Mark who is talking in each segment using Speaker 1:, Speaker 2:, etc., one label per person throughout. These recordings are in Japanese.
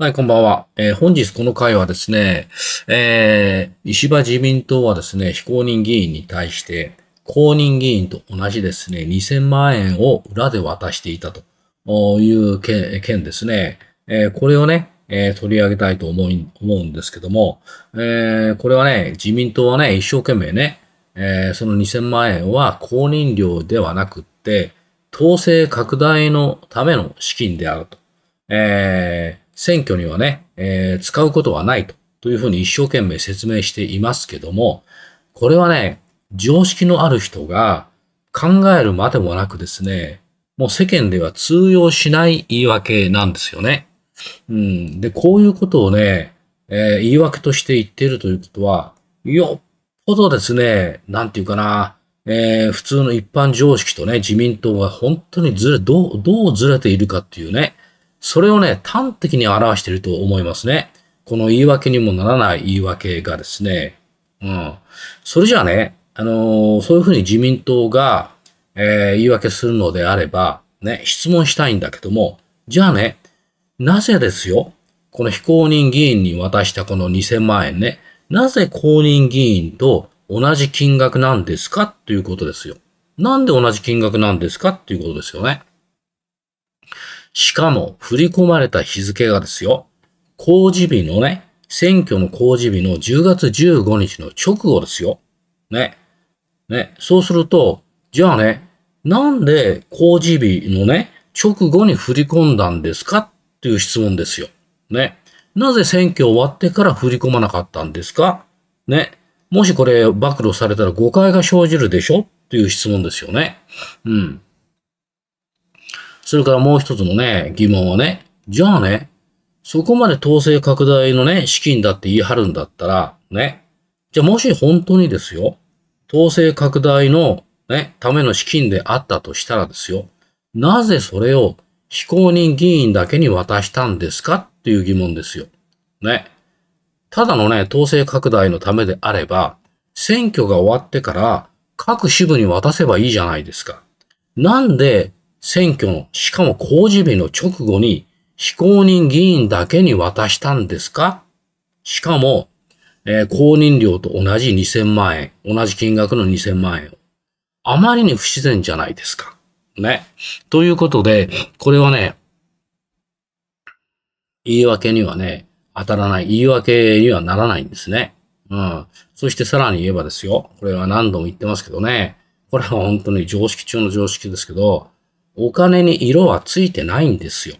Speaker 1: はい、こんばんは。えー、本日この回はですね、えー、石破自民党はですね、非公認議員に対して、公認議員と同じですね、2000万円を裏で渡していたという件ですね。えー、これをね、えー、取り上げたいと思い、思うんですけども、えー、これはね、自民党はね、一生懸命ね、えー、その2000万円は公認料ではなくって、統制拡大のための資金であると。えー選挙にはね、えー、使うことはないとというふうに一生懸命説明していますけども、これはね、常識のある人が考えるまでもなくですね、もう世間では通用しない言い訳なんですよね。うん。で、こういうことをね、えー、言い訳として言っているということは、よっぽどですね、なんていうかな、えー、普通の一般常識とね、自民党が本当にずれ、どう、どうずれているかっていうね、それをね、端的に表していると思いますね。この言い訳にもならない言い訳がですね、うん。それじゃあね、あのー、そういうふうに自民党が、えー、言い訳するのであれば、ね、質問したいんだけども、じゃあね、なぜですよ、この非公認議員に渡したこの2000万円ね、なぜ公認議員と同じ金額なんですかということですよ。なんで同じ金額なんですかっていうことですよね。しかも、振り込まれた日付がですよ、公示日のね、選挙の公示日の10月15日の直後ですよ。ね。ね。そうすると、じゃあね、なんで公示日のね、直後に振り込んだんですかっていう質問ですよ。ね。なぜ選挙終わってから振り込まなかったんですかね。もしこれ暴露されたら誤解が生じるでしょっていう質問ですよね。うん。それからもう一つのね、疑問はね、じゃあね、そこまで統制拡大のね、資金だって言い張るんだったら、ね、じゃあもし本当にですよ、統制拡大のね、ための資金であったとしたらですよ、なぜそれを非公認議員だけに渡したんですかっていう疑問ですよ。ね。ただのね、統制拡大のためであれば、選挙が終わってから各支部に渡せばいいじゃないですか。なんで選挙の、しかも公示日の直後に非公認議員だけに渡したんですかしかも、えー、公認料と同じ2000万円、同じ金額の2000万円を。あまりに不自然じゃないですか。ね。ということで、これはね、言い訳にはね、当たらない、言い訳にはならないんですね。うん。そしてさらに言えばですよ。これは何度も言ってますけどね。これは本当に常識中の常識ですけど、お金に色はついてないんですよ。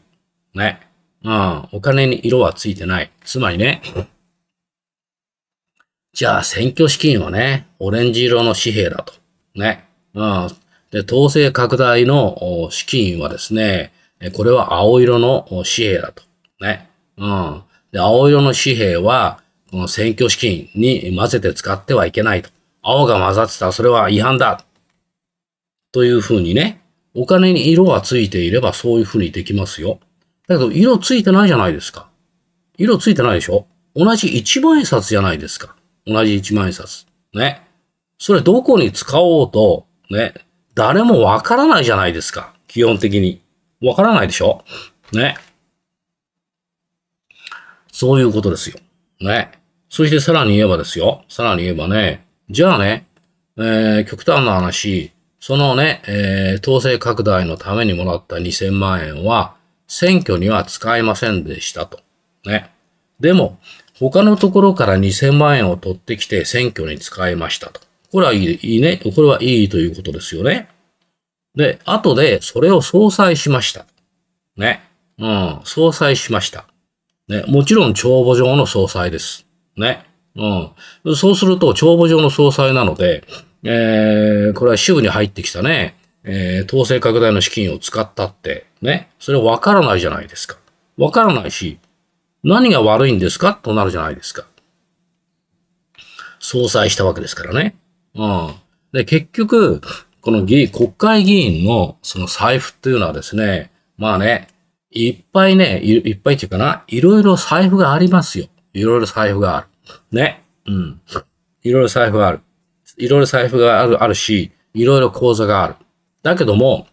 Speaker 1: ね。うん、お金に色はついてない。つまりね、じゃあ選挙資金はね、オレンジ色の紙幣だと。ね。うん。で、統制拡大の資金はですね、これは青色の紙幣だと。ね。うん。で、青色の紙幣は、この選挙資金に混ぜて使ってはいけないと。青が混ざってたらそれは違反だ。というふうにね、お金に色がついていればそういうふうにできますよ。だけど、色ついてないじゃないですか。色ついてないでしょ同じ一万円札じゃないですか。同じ一万円札。ね。それどこに使おうと、ね。誰もわからないじゃないですか。基本的に。わからないでしょね。そういうことですよ。ね。そしてさらに言えばですよ。さらに言えばね。じゃあね、えー、極端な話、そのね、えー、統制拡大のためにもらった2000万円は、選挙には使えませんでしたと。ね。でも、他のところから2000万円を取ってきて選挙に使いましたと。これはいいいいね。これはいいということですよね。で、後でそれを相殺しました。ね。うん、相殺しました。ね。もちろん帳簿上の総裁です。ね。うん。そうすると帳簿上の総裁なので、えー、これは週に入ってきたね、えー、統制拡大の資金を使ったって、ね、それわからないじゃないですか。わからないし、何が悪いんですかとなるじゃないですか。総裁したわけですからね。うん。で、結局、この議、国会議員のその財布っていうのはですね、まあね、いっぱいね、いいっぱいっていうかな、いろいろ財布がありますよ。いろいろ財布がある。ね。うん。いろいろ財布がある。いろいろ財布があるあるし、いろいろ口座がある。だけども、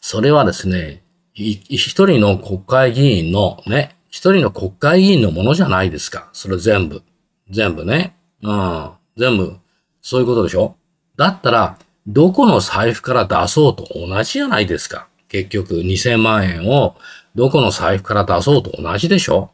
Speaker 1: それはですね、一人の国会議員のね、一人の国会議員のものじゃないですか。それ全部。全部ね。うん。全部、そういうことでしょだったら、どこの財布から出そうと同じじゃないですか。結局、2000万円をどこの財布から出そうと同じでしょ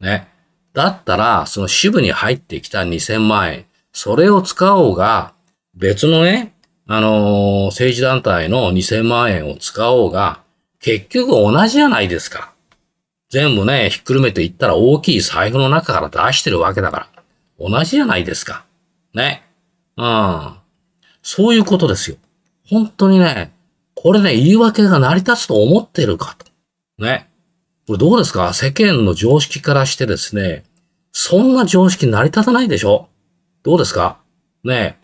Speaker 1: ね。だったら、その支部に入ってきた2000万円、それを使おうが、別のね、あのー、政治団体の2000万円を使おうが、結局同じじゃないですか。全部ね、ひっくるめていったら大きい財布の中から出してるわけだから。同じじゃないですか。ね。うん。そういうことですよ。本当にね、これね、言い訳が成り立つと思ってるかと。ね。これどうですか世間の常識からしてですね、そんな常識成り立たないでしょどうですかね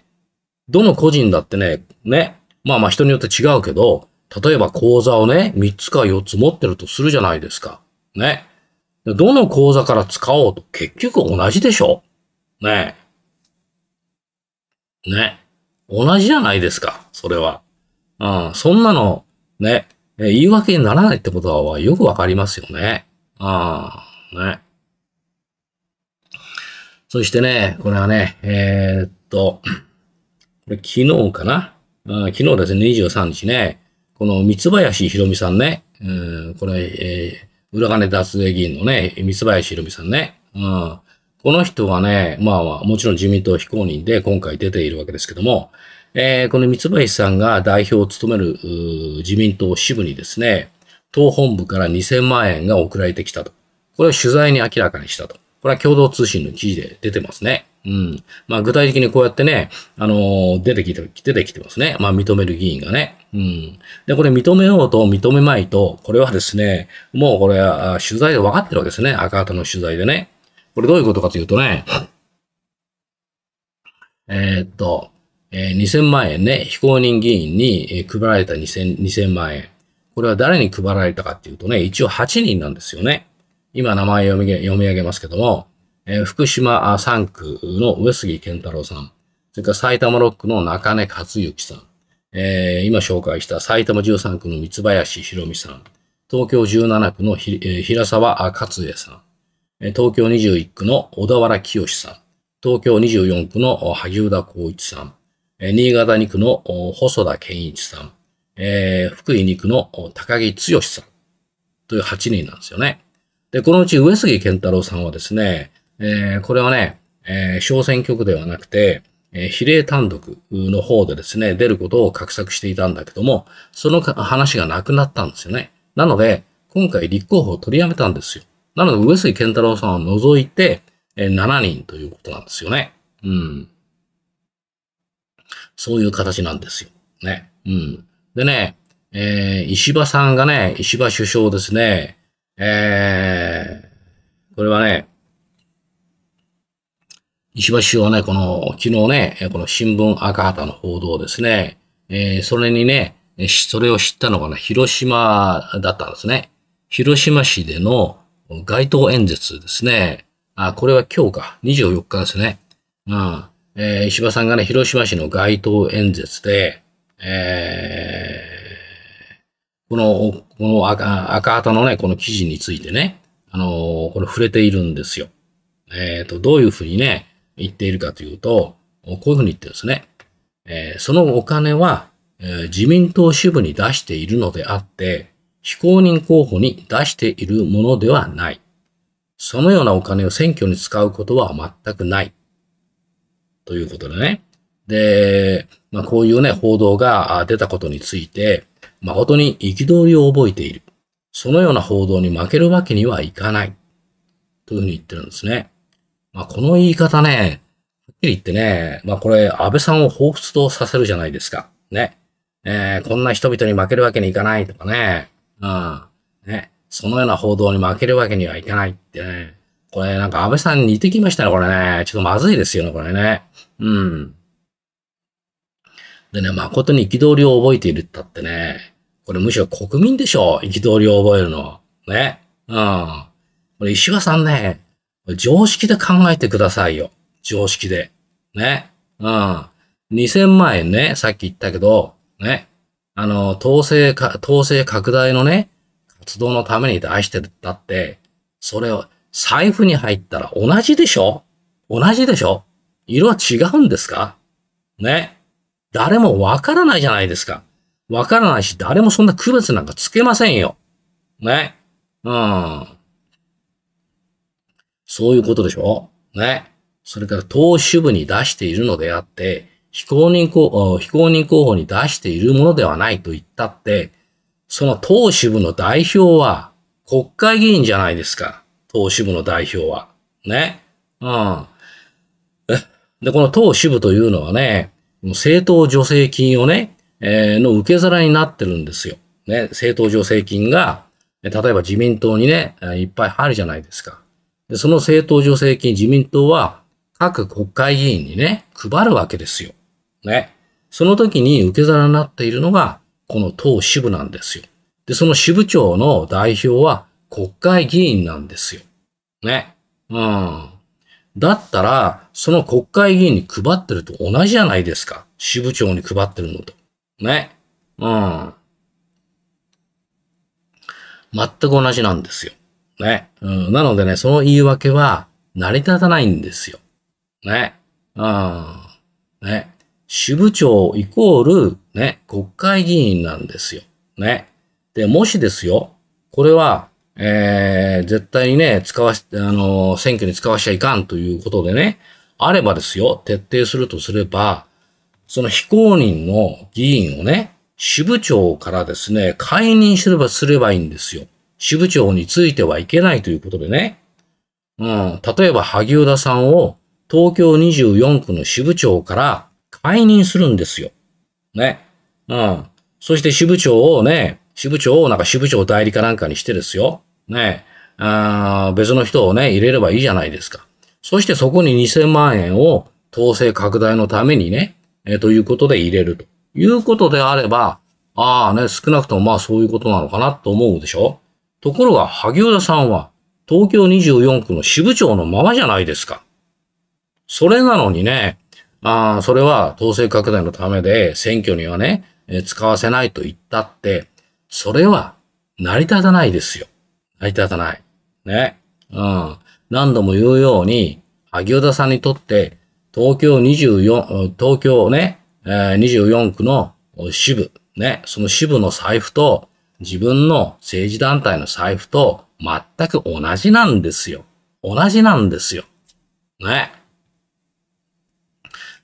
Speaker 1: どの個人だってね、ね、まあまあ人によって違うけど、例えば口座をね、3つか4つ持ってるとするじゃないですか。ね。どの口座から使おうと結局同じでしょねね。同じじゃないですか、それは。うん、そんなの、ね、言い訳にならないってことはよくわかりますよね。うん。ね。そしてね、これはね、えー、っと、これ昨日かな、うん、昨日ですね、23日ね、この三林博美さんね、うん、これ、えー、裏金脱税議員のね、三林博美さんね、うん、この人はね、まあ、まあ、もちろん自民党非公認で今回出ているわけですけども、えー、この三林さんが代表を務める自民党支部にですね、党本部から2000万円が送られてきたと。これを取材に明らかにしたと。これは共同通信の記事で出てますね。うん。まあ具体的にこうやってね、あのー、出てきて、出てきてますね。まあ認める議員がね。うん。で、これ認めようと認めまいと、これはですね、もうこれは取材で分かってるわけですね。赤旗の取材でね。これどういうことかというとね、えー、っと、えー、2000万円ね、非公認議員に配られた 2000, 2000万円。これは誰に配られたかっていうとね、一応8人なんですよね。今名前読み読み上げますけども、えー、福島3区の上杉健太郎さん、それから埼玉6区の中根克之さん、えー、今紹介した埼玉13区の三林博美さん、東京17区のひ、えー、平沢勝江さん、東京21区の小田原清さん、東京24区の萩生田光一さん、新潟2区の細田健一さん、えー、福井2区の高木剛さんという8人なんですよね。で、このうち上杉健太郎さんはですね、えー、これはね、えー、小選挙区ではなくて、えー、比例単独の方でですね、出ることを画策していたんだけども、その話がなくなったんですよね。なので、今回立候補を取りやめたんですよ。なので、上杉健太郎さんを除いて、えー、7人ということなんですよね。うん。そういう形なんですよ。ね。うん。でね、えー、石破さんがね、石破首相ですね、えー、これはね、石破氏はね、この、昨日ね、この新聞赤旗の報道ですね、えー、それにね、それを知ったのがね、広島だったんですね。広島市での街頭演説ですね。あ、これは今日か、24日ですね。うん。えー、石破さんがね、広島市の街頭演説で、えー、この、この赤赤旗のね、この記事についてね、あのー、これ触れているんですよ。えっ、ー、と、どういうふうにね、言っているかというと、こういうふうに言ってるんですね。えー、そのお金は、えー、自民党支部に出しているのであって、非公認候補に出しているものではない。そのようなお金を選挙に使うことは全くない。ということでね。で、まあ、こういうね、報道が出たことについて、誠に憤りを覚えている。そのような報道に負けるわけにはいかない。というふうに言ってるんですね。まあ、この言い方ね、はっきり言ってね、まあ、これ、安倍さんを彷彿とさせるじゃないですか。ね。えー、こんな人々に負けるわけにいかないとかね。うん。ね。そのような報道に負けるわけにはいかないってね。これ、なんか安倍さんに似てきましたね、これね。ちょっとまずいですよね、これね。うん。でね、誠に憤りを覚えているったってね。これむしろ国民でしょ憤りを覚えるの。は。ね。うん。これ石破さんね、常識で考えてくださいよ。常識で。ね。うん。2000万円ね、さっき言ったけど、ね。あの、統制か、統制拡大のね、活動のために出してたって、それを財布に入ったら同じでしょ同じでしょ色は違うんですかね。誰もわからないじゃないですか。わからないし、誰もそんな区別なんかつけませんよ。ね。うん。そういうことでしょね。それから党支部に出しているのであって、非公認候補、非公認候補に出しているものではないと言ったって、その党支部の代表は国会議員じゃないですか。党支部の代表は。ね。うん。で、この党支部というのはね、政党助成金をね、えの受け皿になってるんですよ。ね、政党助成金が、例えば自民党にね、いっぱい入るじゃないですか。でその政党助成金、自民党は各国会議員にね、配るわけですよ。ね。その時に受け皿になっているのが、この党支部なんですよ。で、その支部長の代表は国会議員なんですよ。ね。うん。だったら、その国会議員に配ってると同じじゃないですか。支部長に配ってるのと。ね。うん。全く同じなんですよ。ね。うん。なのでね、その言い訳は成り立たないんですよ。ね。うん。ね。支部長イコール、ね、国会議員なんですよ。ね。で、もしですよ、これは、えー、絶対にね、使わし、あのー、選挙に使わしちゃいかんということでね、あればですよ、徹底するとすれば、その非公認の議員をね、支部長からですね、解任すればすればいいんですよ。支部長についてはいけないということでね。うん、例えば萩生田さんを東京24区の支部長から解任するんですよ。ね。うん。そして支部長をね、支部長をなんか支部長代理かなんかにしてですよ。ね。あ別の人をね、入れればいいじゃないですか。そしてそこに2000万円を統制拡大のためにね、えー、ということで入れるということであれば、ああね、少なくともまあそういうことなのかなと思うでしょところが、萩生田さんは東京24区の支部長のままじゃないですか。それなのにね、あそれは統制拡大のためで選挙にはね、え使わせないと言ったって、それは成り立たないですよ。成り立たない。ね。うん。何度も言うように、萩生田さんにとって東京24、東京ね、24区の支部、ね、その支部の財布と自分の政治団体の財布と全く同じなんですよ。同じなんですよ。ね。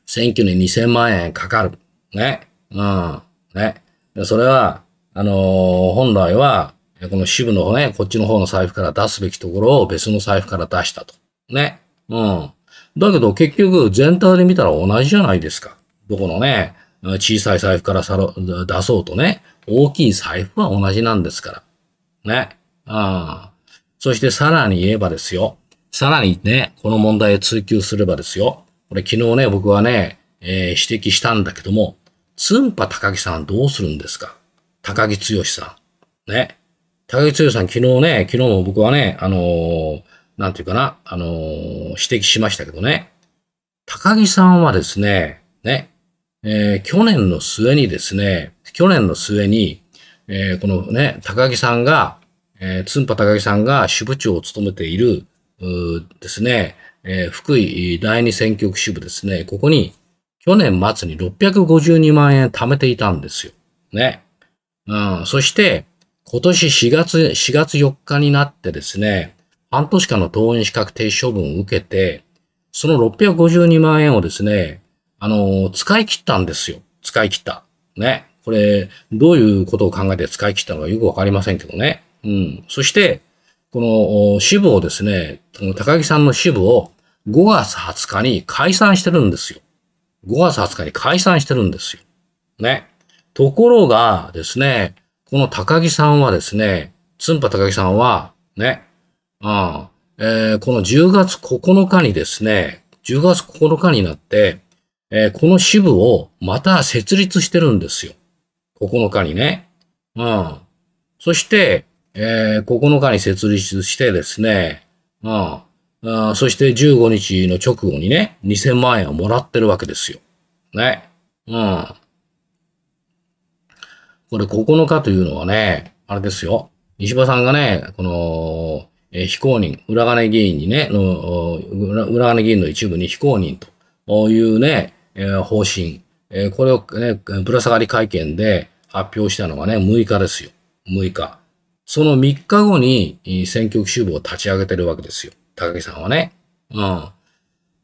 Speaker 1: 選挙に2000万円かかる。ね。うん。ね。それは、あのー、本来は、この支部のね、こっちの方の財布から出すべきところを別の財布から出したと。ね。うん。だけど結局全体で見たら同じじゃないですか。どこのね、小さい財布から出そうとね、大きい財布は同じなんですから。ね。ああ。そしてさらに言えばですよ。さらにね、この問題を追求すればですよ。これ昨日ね、僕はね、えー、指摘したんだけども、つんぱ高木さんどうするんですか高木剛さん。ね。高木剛さん昨日ね、昨日も僕はね、あのーなんていうかな、あの指摘しましたけどね、高木さんはですね、ね、えー、去年の末にですね、去年の末に、えー、このね、高木さんが、えー、つんぱ高木さんが支部長を務めている、ですね、えー、福井第二選挙区支部ですね、ここに去年末に652万円貯めていたんですよ。ね。うん、そして、今年4月、4月4日になってですね、半年間の登園資格停止処分を受けて、その652万円をですね、あの、使い切ったんですよ。使い切った。ね。これ、どういうことを考えて使い切ったのかよくわかりませんけどね。うん。そして、この支部をですね、高木さんの支部を5月20日に解散してるんですよ。5月20日に解散してるんですよ。ね。ところがですね、この高木さんはですね、つんぱ高木さんは、ね、ああえー、この10月9日にですね、10月9日になって、えー、この支部をまた設立してるんですよ。9日にね。うん。そして、えー、9日に設立してですね、うん。そして15日の直後にね、2000万円をもらってるわけですよ。ね。うん。これ9日というのはね、あれですよ。石破さんがね、この、えー、非公認、裏金議員にね、の裏金議員の一部に非公認というね、えー、方針、えー、これをね、ぶら下がり会見で発表したのがね、6日ですよ。6日。その3日後に選挙区支部を立ち上げてるわけですよ。高木さんはね。うん。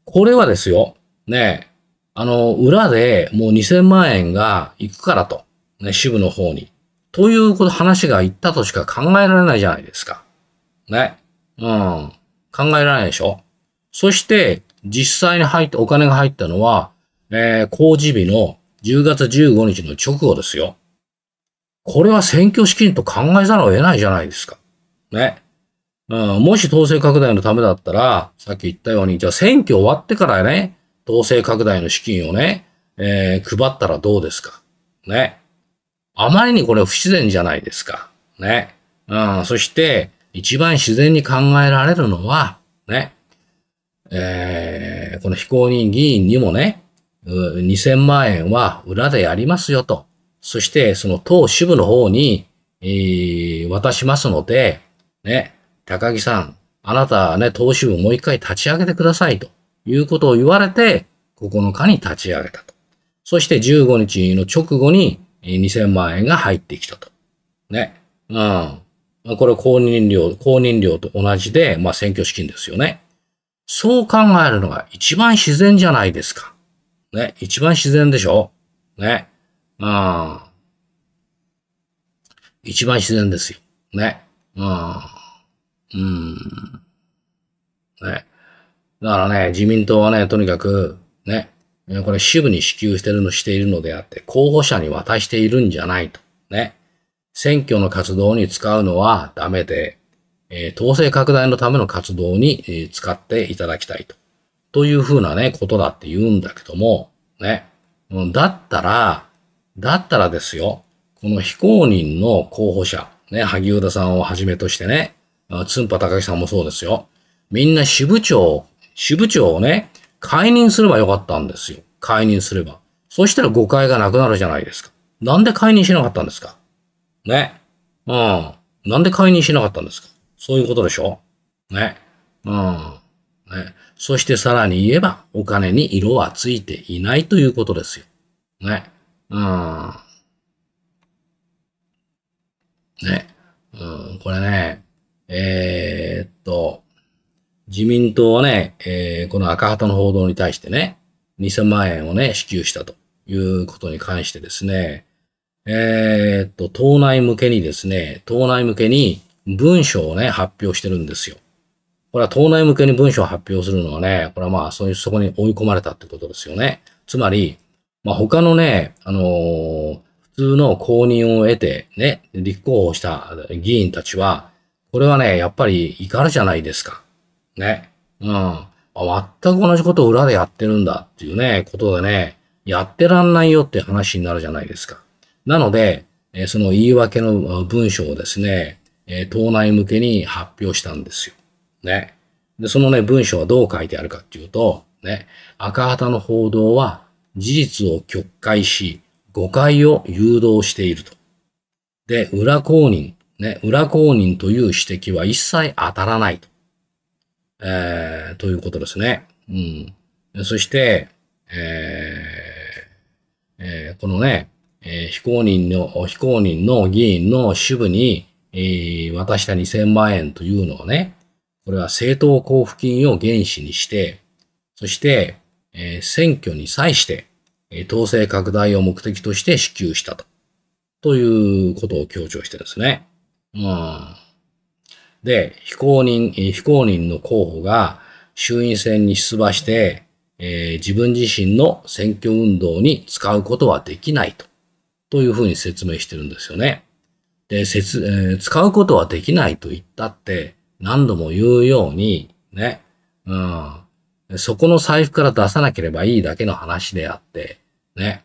Speaker 1: これはですよ。ね、あの、裏でもう2000万円が行くからと。ね、支部の方に。ということ話が行ったとしか考えられないじゃないですか。ね。うん。考えられないでしょそして、実際に入って、お金が入ったのは、えー、工事日の10月15日の直後ですよ。これは選挙資金と考えざるを得ないじゃないですか。ね。うん、もし統制拡大のためだったら、さっき言ったように、じゃあ選挙終わってからね、統制拡大の資金をね、えー、配ったらどうですか。ね。あまりにこれ不自然じゃないですか。ね。うん、そして、一番自然に考えられるのは、ね、えー、この非公認議員にもね、2000万円は裏でやりますよと。そして、その党支部の方に、えー、渡しますので、ね、高木さん、あなたね、党支部もう一回立ち上げてくださいということを言われて、9日に立ち上げたと。そして15日の直後に2000万円が入ってきたと。ね。うん。まあ、これは公認料、公認料と同じで、まあ、選挙資金ですよね。そう考えるのが一番自然じゃないですか。ね、一番自然でしょね。うん。一番自然ですよ。ね。うん。うん。ね。だからね、自民党はね、とにかく、ね、これ支部に支給してるの、しているのであって、候補者に渡しているんじゃないと。ね。選挙の活動に使うのはダメで、えー、統制拡大のための活動に、えー、使っていただきたいと。というふうなね、ことだって言うんだけども、ね。だったら、だったらですよ、この非公認の候補者、ね、萩生田さんをはじめとしてね、つんぱたかきさんもそうですよ。みんな支部長、支部長をね、解任すればよかったんですよ。解任すれば。そしたら誤解がなくなるじゃないですか。なんで解任しなかったんですかね。うん。なんで解任しなかったんですかそういうことでしょね。うん。ね。そしてさらに言えば、お金に色はついていないということですよ。ね。うん。ね。うん、これね、えー、っと、自民党はね、えー、この赤旗の報道に対してね、2000万円をね、支給したということに関してですね、えー、っと、党内向けにですね、党内向けに文書をね、発表してるんですよ。これは党内向けに文書を発表するのはね、これはまあ、そういう、そこに追い込まれたってことですよね。つまり、まあ、他のね、あのー、普通の公認を得て、ね、立候補した議員たちは、これはね、やっぱり怒るじゃないですか。ね。うん。全く同じことを裏でやってるんだっていうね、ことでね、やってらんないよって話になるじゃないですか。なので、えその言い訳の文章をですね、え党内向けに発表したんですよ。ね。で、そのね、文章はどう書いてあるかっていうと、ね、赤旗の報道は事実を曲解し、誤解を誘導していると。で、裏公認、ね、裏公認という指摘は一切当たらないと。えー、ということですね。うん。そして、えーえー、このね、えー、非公認の、非公認の議員の支部に、えー、渡した2000万円というのをね、これは政党交付金を原資にして、そして、えー、選挙に際して、えー、統制拡大を目的として支給したと。ということを強調してですね。うん。で、非公認、非公認の候補が衆院選に出馬して、えー、自分自身の選挙運動に使うことはできないと。というふうに説明してるんですよね。で、説、えー、使うことはできないと言ったって何度も言うように、ね、うん、そこの財布から出さなければいいだけの話であって、ね、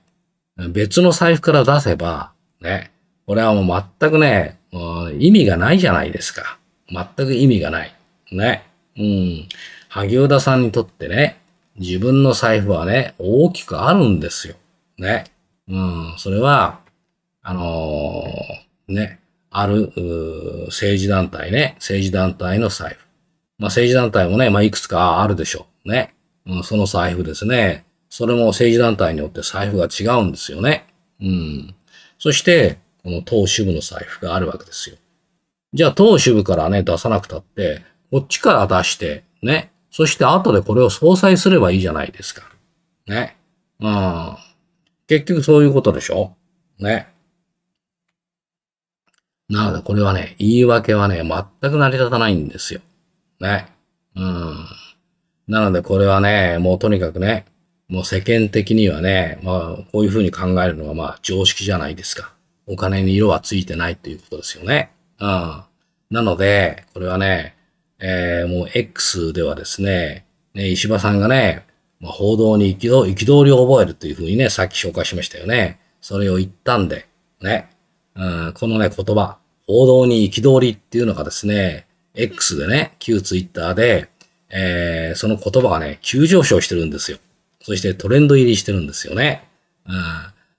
Speaker 1: 別の財布から出せば、ね、これはもう全くね、うん、意味がないじゃないですか。全く意味がない。ね、うん、萩生田さんにとってね、自分の財布はね、大きくあるんですよ。ね。うん、それは、あのー、ね、ある、政治団体ね、政治団体の財布。まあ、政治団体もね、まあ、いくつかあるでしょう。ね。うん、その財布ですね。それも政治団体によって財布が違うんですよね。うん。そして、この党支部の財布があるわけですよ。じゃあ、党支部からね、出さなくたって、こっちから出して、ね。そして、後でこれを相殺すればいいじゃないですか。ね。うん。結局そういうことでしょね。なので、これはね、言い訳はね、全く成り立たないんですよ。ね。うん。なので、これはね、もうとにかくね、もう世間的にはね、まあ、こういうふうに考えるのが、まあ、常識じゃないですか。お金に色はついてないっていうことですよね。うん。なので、これはね、えー、もう X ではですね、ね、石破さんがね、まあ、報道に憤りを覚えるというふうにね、さっき紹介しましたよね。それを言ったんで、ね。うん、このね、言葉、報道に憤りっていうのがですね、X でね、旧 Twitter で、えー、その言葉がね、急上昇してるんですよ。そしてトレンド入りしてるんですよね。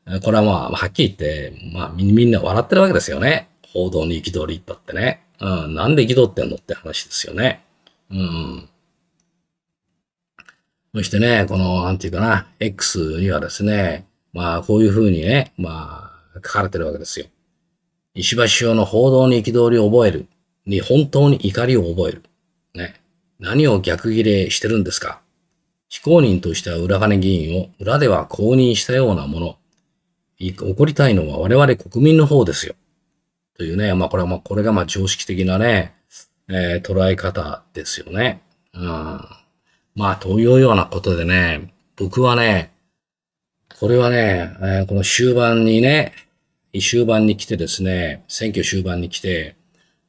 Speaker 1: うん、これはまあ、はっきり言って、まあ、みんな笑ってるわけですよね。報道に憤り行ってね。うん、なんで憤ってんのって話ですよね。うん。そしてね、この、なんていうかな、X にはですね、まあ、こういうふうにね、まあ、書かれてるわけですよ。石橋氏の報道に憤りを覚える。に本当に怒りを覚える。ね。何を逆ギレしてるんですか非公認としては裏金議員を裏では公認したようなもの。怒りたいのは我々国民の方ですよ。というね、まあこれはまあこれがまあ常識的なね、えー、捉え方ですよね。うん。まあ、というようなことでね、僕はね、これはね、えー、この終盤にね、終盤に来てですね、選挙終盤に来て、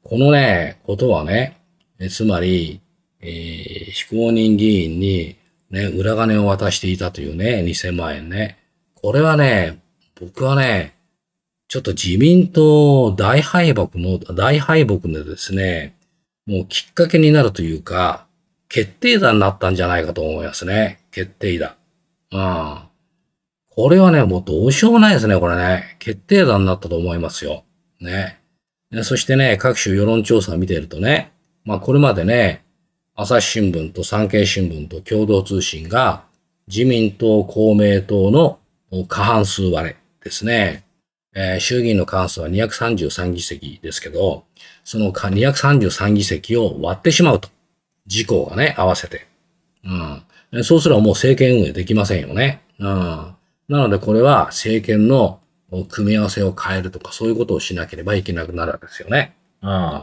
Speaker 1: このね、ことはね、えつまり、えー、非公認議員に、ね、裏金を渡していたというね、2000万円ね。これはね、僕はね、ちょっと自民党大敗北の、大敗北のですね、もうきっかけになるというか、決定打になったんじゃないかと思いますね。決定打。うん。これはね、もうどうしようもないですね、これね。決定打になったと思いますよ。ね。そしてね、各種世論調査を見てるとね、まあこれまでね、朝日新聞と産経新聞と共同通信が自民党、公明党の過半数割れですね。えー、衆議院の過半数は233議席ですけど、その233議席を割ってしまうと。事項がね、合わせて。うん。そうすればもう政権運営できませんよね。うん。なのでこれは政権の組み合わせを変えるとか、そういうことをしなければいけなくなるわけですよね。うん。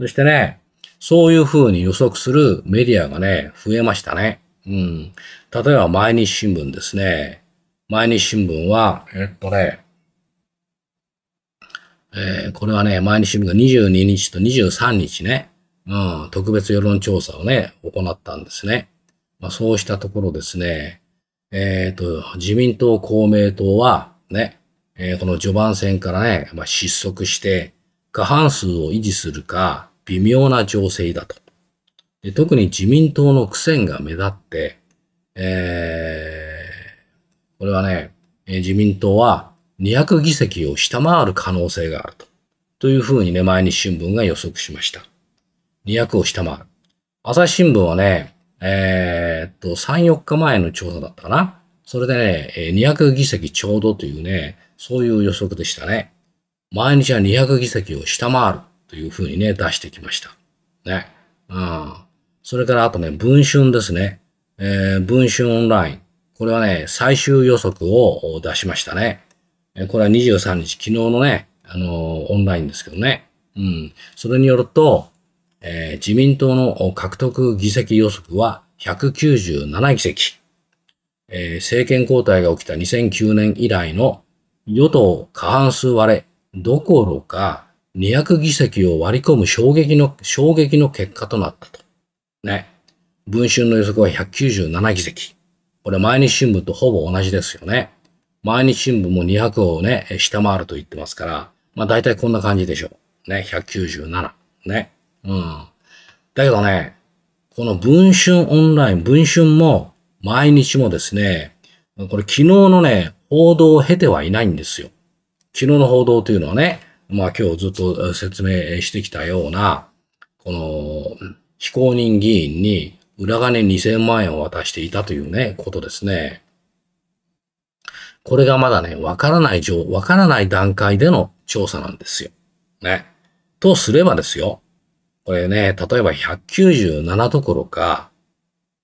Speaker 1: そしてね、そういうふうに予測するメディアがね、増えましたね。うん。例えば、毎日新聞ですね。毎日新聞は、えっとね、えー、これはね、毎日新聞が22日と23日ね。うん、特別世論調査をね、行ったんですね。まあ、そうしたところですね、えー、と、自民党、公明党はね、えー、この序盤戦からね、まあ、失速して、過半数を維持するか、微妙な情勢だと。で特に自民党の苦戦が目立って、えー、これはね、自民党は200議席を下回る可能性があると。というふうにね、毎日新聞が予測しました。200を下回る。朝日新聞はね、えー、っと、3、4日前の調査だったかな。それでね、200議席ちょうどというね、そういう予測でしたね。毎日は200議席を下回るというふうにね、出してきました。ね。うん。それからあとね、文春ですね。えー、文春オンライン。これはね、最終予測を出しましたね。これは23日、昨日のね、あのー、オンラインですけどね。うん。それによると、えー、自民党の獲得議席予測は197議席。えー、政権交代が起きた2009年以来の与党過半数割れどころか200議席を割り込む衝撃の、衝撃の結果となったと。ね。文春の予測は197議席。これ毎日新聞とほぼ同じですよね。毎日新聞も200をね、下回ると言ってますから、まあ大体こんな感じでしょう。ね、197。ね。うん。だけどね、この文春オンライン、文春も毎日もですね、これ昨日のね、報道を経てはいないんですよ。昨日の報道というのはね、まあ今日ずっと説明してきたような、この非公認議員に裏金2000万円を渡していたというね、ことですね。これがまだね、わからない状、わからない段階での調査なんですよ。ね。とすればですよ。これね、例えば197どころか、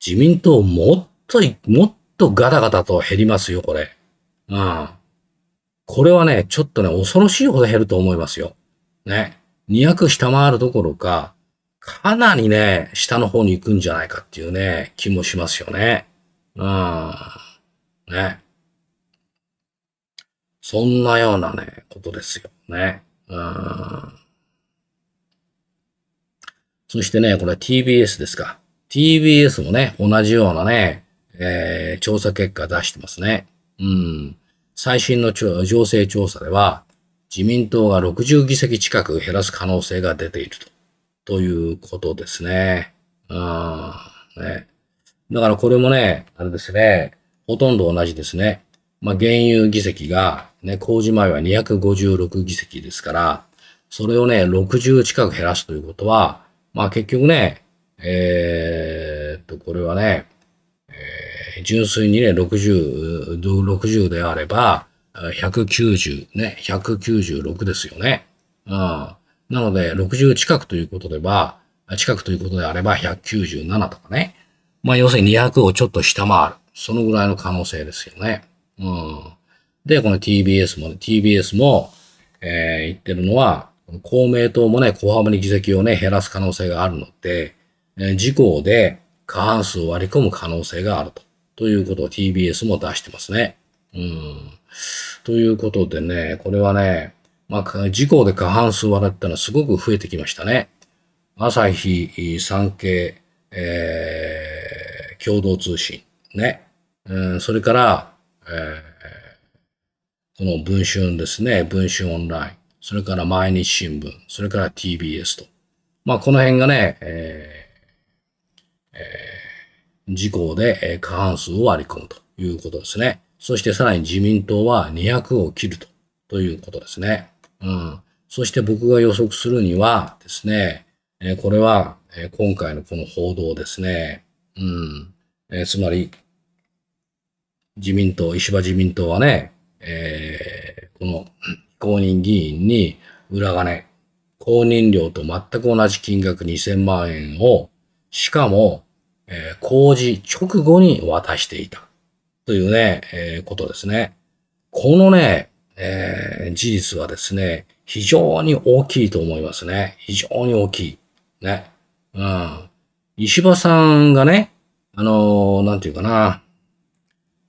Speaker 1: 自民党もっと、もっとガタガタと減りますよ、これ。うん。これはね、ちょっとね、恐ろしいほど減ると思いますよ。ね。200下回るどころか、かなりね、下の方に行くんじゃないかっていうね、気もしますよね。うん。ね。そんなようなね、ことですよね。うん。そしてね、これは TBS ですか。TBS もね、同じようなね、えー、調査結果出してますね。うん。最新の情勢調査では、自民党が60議席近く減らす可能性が出ていると。ということですね。うん。ね。だからこれもね、あれですね、ほとんど同じですね。まあ、原油議席が、ね、工事前は256議席ですから、それをね、60近く減らすということは、まあ結局ね、えー、っと、これはね、えー、純粋にね、60、60であれば、190ね、196ですよね。うん。なので、60近くということでば、近くということであれば、197とかね。まあ、要するに200をちょっと下回る。そのぐらいの可能性ですよね。うん。で、この TBS も、TBS も、えー、言ってるのは、公明党もね、小幅に議席をね、減らす可能性があるので、え自公で過半数を割り込む可能性があると。ということを TBS も出してますね。うん。ということでね、これはね、まあ、自公で過半数割れってのはすごく増えてきましたね。朝日、産経、えー、共同通信、ね。うん、それから、えー、この文春ですね、文春オンライン。それから毎日新聞、それから TBS と。まあ、この辺がね、えーえー、自公で過半数を割り込むということですね。そしてさらに自民党は200を切るとということですね。うん。そして僕が予測するにはですね、えー、これは、え今回のこの報道ですね。うん。えつまり、自民党、石破自民党はね、えこの公認議員に裏金、公認料と全く同じ金額2000万円を、しかも、えー、工事直後に渡していた。というね、えー、ことですね。このね、えー、事実はですね、非常に大きいと思いますね。非常に大きい。ね。うん。石破さんがね、あのー、なんていうかな。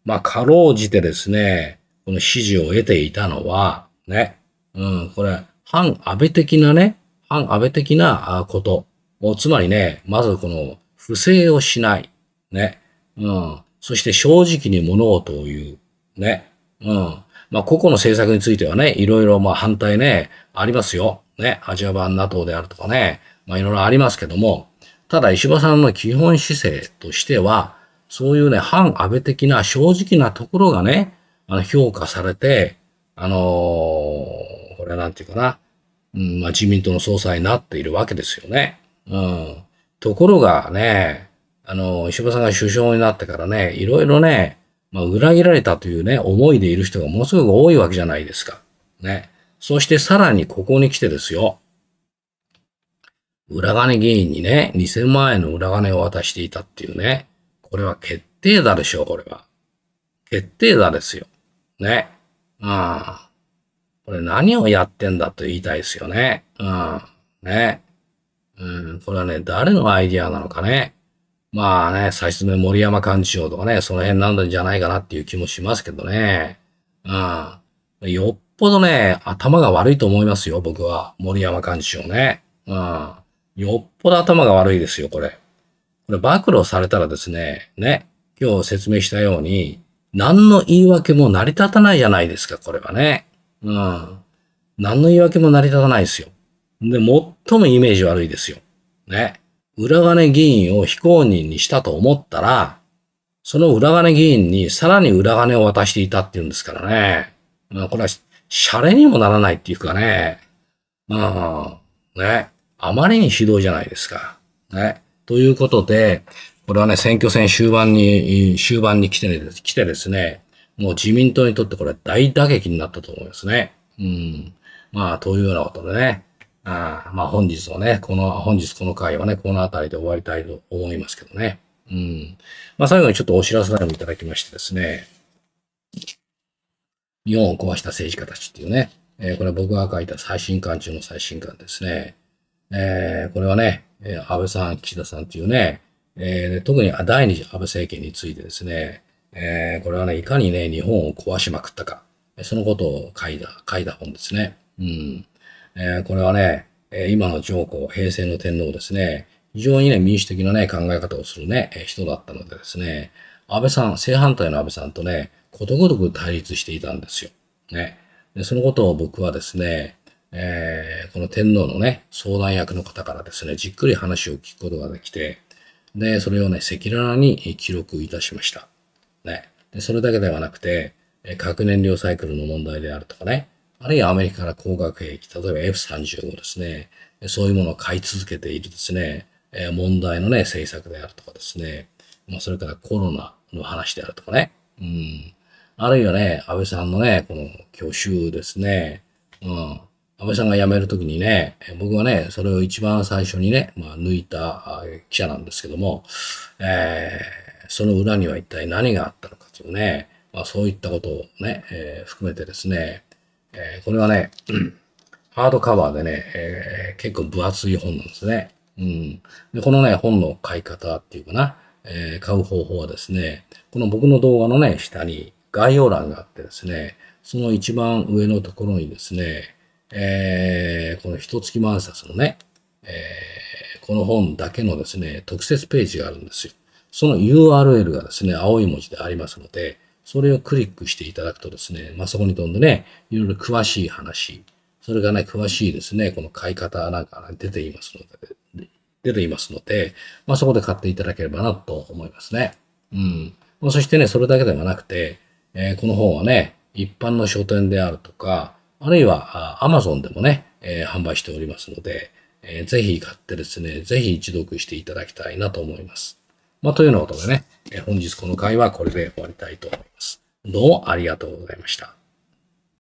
Speaker 1: まあ、かろうじてですね、この指示を得ていたのは、ね。うん、これ、反安倍的なね、反安倍的なこと。もうつまりね、まずこの、不正をしない。ね。うん。そして正直に物事を言う。ね。うん。まあ、個々の政策についてはね、いろいろまあ反対ね、ありますよ。ね。アジア版 NATO であるとかね。まあ、いろいろありますけども、ただ石破さんの基本姿勢としては、そういうね、反安倍的な正直なところがね、あの評価されて、あのー、これはなんていうかな、うんまあ、自民党の総裁になっているわけですよね。うん、ところがね、あのー、石破さんが首相になってからね、いろいろね、まあ、裏切られたというね、思いでいる人がものすごく多いわけじゃないですか。ね。そしてさらにここに来てですよ。裏金議員にね、2000万円の裏金を渡していたっていうね。これは決定打でしょう、これは。決定打ですよ。ね。ああ。これ何をやってんだと言いたいですよね。うん。ね。うん。これはね、誰のアイディアなのかね。まあね、最初の森山幹事長とかね、その辺なんじゃないかなっていう気もしますけどね。うん。よっぽどね、頭が悪いと思いますよ、僕は。森山幹事長ね。うん。よっぽど頭が悪いですよ、これ。これ暴露されたらですね、ね、今日説明したように、何の言い訳も成り立たないじゃないですか、これはね。うん。何の言い訳も成り立たないですよ。で、最もイメージ悪いですよ。ね。裏金議員を非公認にしたと思ったら、その裏金議員にさらに裏金を渡していたっていうんですからね。まあ、これは、シャレにもならないっていうかね。まあ、ね。あまりにひどいじゃないですか。ね。ということで、これはね、選挙戦終盤に、終盤に来て,、ね、来てですね、もう自民党にとってこれ大打撃になったと思いますね。うん。まあ、というようなことでね、あまあ本日はね、この、本日この回はね、この辺りで終わりたいと思いますけどね。うん。まあ最後にちょっとお知らせをもいただきましてですね、日本を壊した政治家たちっていうね、えー、これは僕が書いた最新刊中の最新刊ですね。えー、これはね、安倍さん、岸田さんっていうね、えー、特に第二次安倍政権についてですね、えー、これはね、いかにね、日本を壊しまくったか、そのことを書いた、書いた本ですね。うん。えー、これはね、今の上皇、平成の天皇ですね、非常にね、民主的なね、考え方をするね、人だったのでですね、安倍さん、正反対の安倍さんとね、ことごとく対立していたんですよ。ね。でそのことを僕はですね、えー、この天皇のね、相談役の方からですね、じっくり話を聞くことができて、で、それをね、赤裸々に記録いたしました。ね。で、それだけではなくて、核燃料サイクルの問題であるとかね、あるいはアメリカから工学兵器、例えば F35 ですね、そういうものを買い続けているですね、問題のね、政策であるとかですね、まあ、それからコロナの話であるとかね、うん。あるいはね、安倍さんのね、この挙手ですね、うん。安倍さんが辞めるときにね、僕はね、それを一番最初にね、まあ、抜いた記者なんですけども、えー、その裏には一体何があったのかというね、まあ、そういったことをね、えー、含めてですね、えー、これはね、ハードカバーでね、えー、結構分厚い本なんですね。うん、でこのね、本の買い方っていうかな、えー、買う方法はですね、この僕の動画のね、下に概要欄があってですね、その一番上のところにですね、えー、この一月万冊のね、えー、この本だけのですね、特設ページがあるんですよ。その URL がですね、青い文字でありますので、それをクリックしていただくとですね、まあ、そこに飛んでね、いろいろ詳しい話、それがね、詳しいですね、この買い方なんか出ていますので、出ていますので、まあ、そこで買っていただければなと思いますね。うん。まあ、そしてね、それだけではなくて、えー、この本はね、一般の書店であるとか、あるいは Amazon でもね、えー、販売しておりますので、えー、ぜひ買ってですね、ぜひ一読していただきたいなと思います。まあ、というようなことでね、えー、本日この回はこれで終わりたいと思います。どうもありがとうございました。